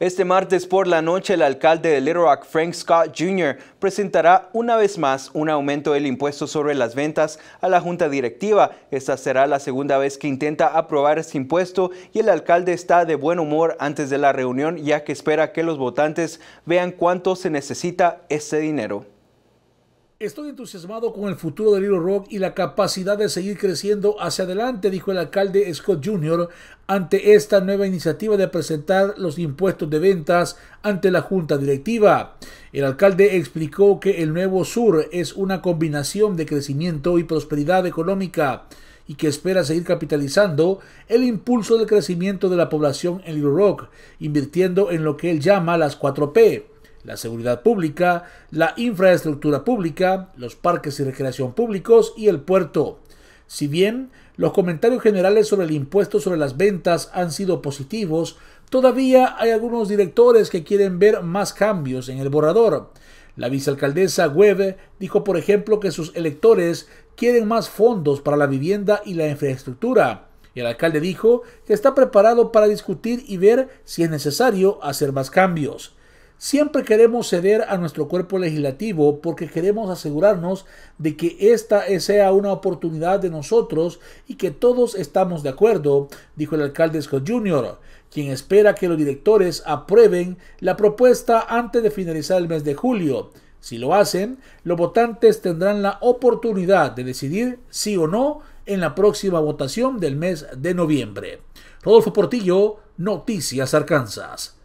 Este martes por la noche, el alcalde de Little Rock, Frank Scott Jr., presentará una vez más un aumento del impuesto sobre las ventas a la junta directiva. Esta será la segunda vez que intenta aprobar este impuesto y el alcalde está de buen humor antes de la reunión ya que espera que los votantes vean cuánto se necesita este dinero. Estoy entusiasmado con el futuro de Little Rock y la capacidad de seguir creciendo hacia adelante, dijo el alcalde Scott Jr. ante esta nueva iniciativa de presentar los impuestos de ventas ante la junta directiva. El alcalde explicó que el Nuevo Sur es una combinación de crecimiento y prosperidad económica y que espera seguir capitalizando el impulso del crecimiento de la población en Little Rock, invirtiendo en lo que él llama las 4P la seguridad pública, la infraestructura pública, los parques y recreación públicos y el puerto. Si bien los comentarios generales sobre el impuesto sobre las ventas han sido positivos, todavía hay algunos directores que quieren ver más cambios en el borrador. La vicealcaldesa Webb dijo, por ejemplo, que sus electores quieren más fondos para la vivienda y la infraestructura. el alcalde dijo que está preparado para discutir y ver si es necesario hacer más cambios. Siempre queremos ceder a nuestro cuerpo legislativo porque queremos asegurarnos de que esta sea una oportunidad de nosotros y que todos estamos de acuerdo, dijo el alcalde Scott Jr., quien espera que los directores aprueben la propuesta antes de finalizar el mes de julio. Si lo hacen, los votantes tendrán la oportunidad de decidir sí o no en la próxima votación del mes de noviembre. Rodolfo Portillo, Noticias Arkansas.